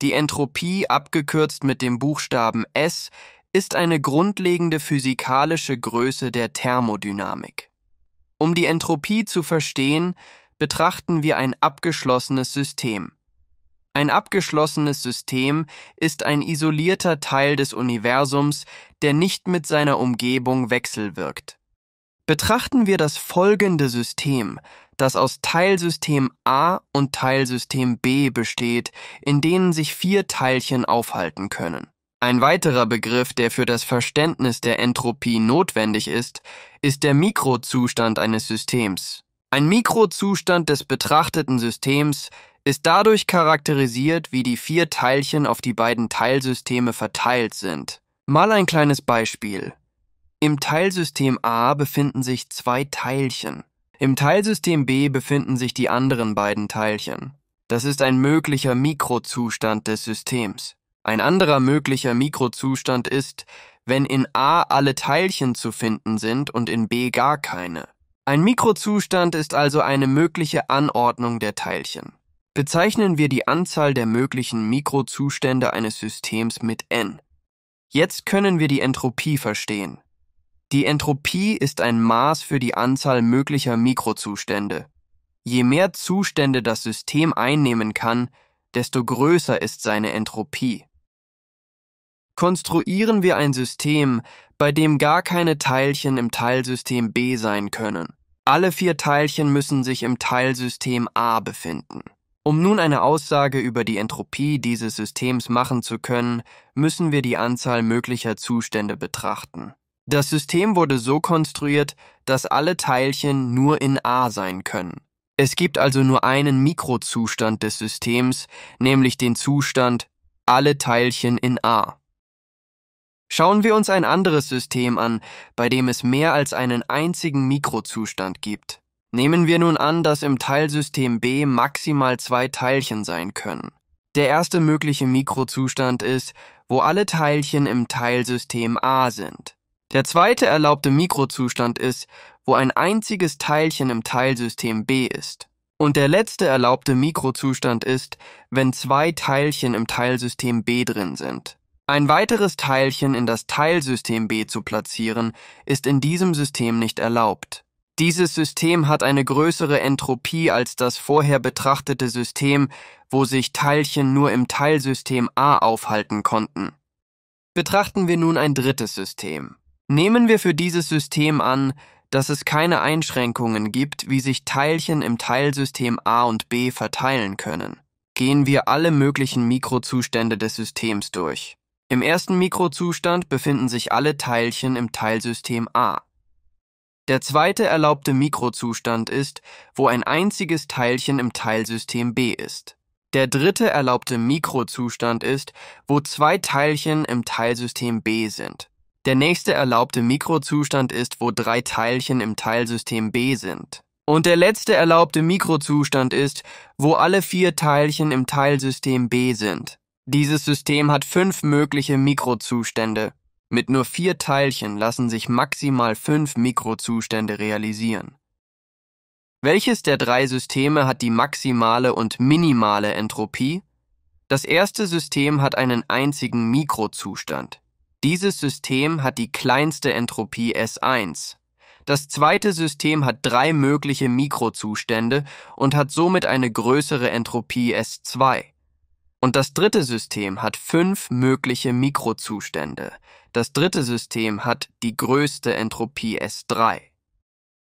Die Entropie, abgekürzt mit dem Buchstaben S, ist eine grundlegende physikalische Größe der Thermodynamik. Um die Entropie zu verstehen, betrachten wir ein abgeschlossenes System. Ein abgeschlossenes System ist ein isolierter Teil des Universums, der nicht mit seiner Umgebung wechselwirkt. Betrachten wir das folgende System, das aus Teilsystem A und Teilsystem B besteht, in denen sich vier Teilchen aufhalten können. Ein weiterer Begriff, der für das Verständnis der Entropie notwendig ist, ist der Mikrozustand eines Systems. Ein Mikrozustand des betrachteten Systems ist dadurch charakterisiert, wie die vier Teilchen auf die beiden Teilsysteme verteilt sind. Mal ein kleines Beispiel. Im Teilsystem A befinden sich zwei Teilchen. Im Teilsystem B befinden sich die anderen beiden Teilchen. Das ist ein möglicher Mikrozustand des Systems. Ein anderer möglicher Mikrozustand ist, wenn in A alle Teilchen zu finden sind und in B gar keine. Ein Mikrozustand ist also eine mögliche Anordnung der Teilchen. Bezeichnen wir die Anzahl der möglichen Mikrozustände eines Systems mit n. Jetzt können wir die Entropie verstehen. Die Entropie ist ein Maß für die Anzahl möglicher Mikrozustände. Je mehr Zustände das System einnehmen kann, desto größer ist seine Entropie. Konstruieren wir ein System, bei dem gar keine Teilchen im Teilsystem B sein können. Alle vier Teilchen müssen sich im Teilsystem A befinden. Um nun eine Aussage über die Entropie dieses Systems machen zu können, müssen wir die Anzahl möglicher Zustände betrachten. Das System wurde so konstruiert, dass alle Teilchen nur in A sein können. Es gibt also nur einen Mikrozustand des Systems, nämlich den Zustand alle Teilchen in A. Schauen wir uns ein anderes System an, bei dem es mehr als einen einzigen Mikrozustand gibt. Nehmen wir nun an, dass im Teilsystem B maximal zwei Teilchen sein können. Der erste mögliche Mikrozustand ist, wo alle Teilchen im Teilsystem A sind. Der zweite erlaubte Mikrozustand ist, wo ein einziges Teilchen im Teilsystem B ist. Und der letzte erlaubte Mikrozustand ist, wenn zwei Teilchen im Teilsystem B drin sind. Ein weiteres Teilchen in das Teilsystem B zu platzieren, ist in diesem System nicht erlaubt. Dieses System hat eine größere Entropie als das vorher betrachtete System, wo sich Teilchen nur im Teilsystem A aufhalten konnten. Betrachten wir nun ein drittes System. Nehmen wir für dieses System an, dass es keine Einschränkungen gibt, wie sich Teilchen im Teilsystem A und B verteilen können. Gehen wir alle möglichen Mikrozustände des Systems durch. Im ersten Mikrozustand befinden sich alle Teilchen im Teilsystem A. Der zweite erlaubte Mikrozustand ist, wo ein einziges Teilchen im Teilsystem B ist. Der dritte erlaubte Mikrozustand ist, wo zwei Teilchen im Teilsystem B sind. Der nächste erlaubte Mikrozustand ist, wo drei Teilchen im Teilsystem B sind. Und der letzte erlaubte Mikrozustand ist, wo alle vier Teilchen im Teilsystem B sind. Dieses System hat fünf mögliche Mikrozustände. Mit nur vier Teilchen lassen sich maximal fünf Mikrozustände realisieren. Welches der drei Systeme hat die maximale und minimale Entropie? Das erste System hat einen einzigen Mikrozustand. Dieses System hat die kleinste Entropie S1. Das zweite System hat drei mögliche Mikrozustände und hat somit eine größere Entropie S2. Und das dritte System hat fünf mögliche Mikrozustände. Das dritte System hat die größte Entropie S3.